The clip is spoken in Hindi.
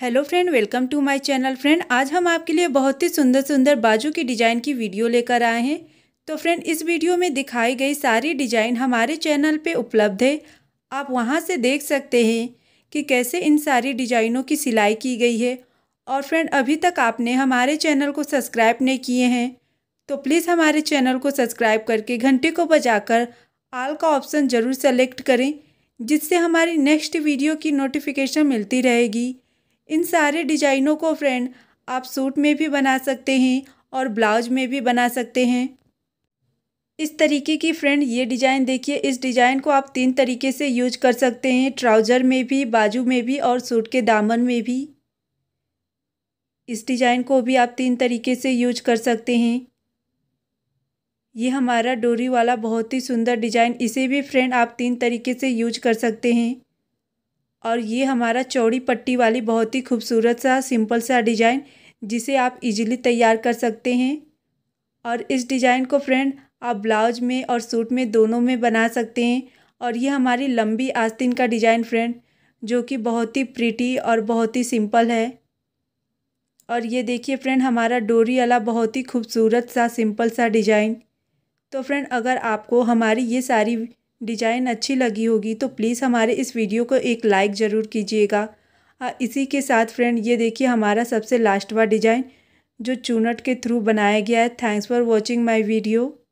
hello friend welcome to my channel friend आज हम आपके लिए बहुत ही सुंदर सुंदर बाजू की डिज़ाइन की वीडियो लेकर आए हैं तो फ्रेंड इस वीडियो में दिखाई गई सारी डिज़ाइन हमारे चैनल पे उपलब्ध है आप वहां से देख सकते हैं कि कैसे इन सारी डिज़ाइनों की सिलाई की गई है और फ्रेंड अभी तक आपने हमारे चैनल को सब्सक्राइब नहीं किए हैं तो प्लीज़ हमारे चैनल को सब्सक्राइब करके घंटे को कर आल का ऑप्शन ज़रूर सेलेक्ट करें जिससे हमारी नेक्स्ट वीडियो की नोटिफिकेशन मिलती रहेगी इन सारे डिजाइनों को फ्रेंड आप सूट में भी बना सकते हैं और ब्लाउज में भी बना सकते हैं इस तरीके की फ्रेंड ये डिज़ाइन देखिए इस डिज़ाइन को आप तीन तरीके से यूज कर सकते हैं ट्राउज़र में भी बाजू में भी और सूट के दामन में भी इस डिज़ाइन को भी आप तीन तरीके से यूज कर सकते हैं ये हमारा डोरी वाला बहुत ही सुंदर डिज़ाइन इसे भी फ्रेंड आप तीन तरीके से यूज कर सकते हैं और ये हमारा चौड़ी पट्टी वाली बहुत ही खूबसूरत सा सिंपल सा डिज़ाइन जिसे आप इजीली तैयार कर सकते हैं और इस डिज़ाइन को फ्रेंड आप ब्लाउज में और सूट में दोनों में बना सकते हैं और ये हमारी लंबी आस्तीन का डिज़ाइन फ्रेंड जो कि बहुत ही प्रिटी और बहुत ही सिंपल है और ये देखिए फ्रेंड हमारा डोरी वाला बहुत ही खूबसूरत सा सिंपल सा डिज़ाइन तो फ्रेंड अगर आपको हमारी ये सारी डिजाइन अच्छी लगी होगी तो प्लीज़ हमारे इस वीडियो को एक लाइक ज़रूर कीजिएगा इसी के साथ फ्रेंड ये देखिए हमारा सबसे लास्ट वाला डिज़ाइन जो चूनट के थ्रू बनाया गया है thanks for watching my video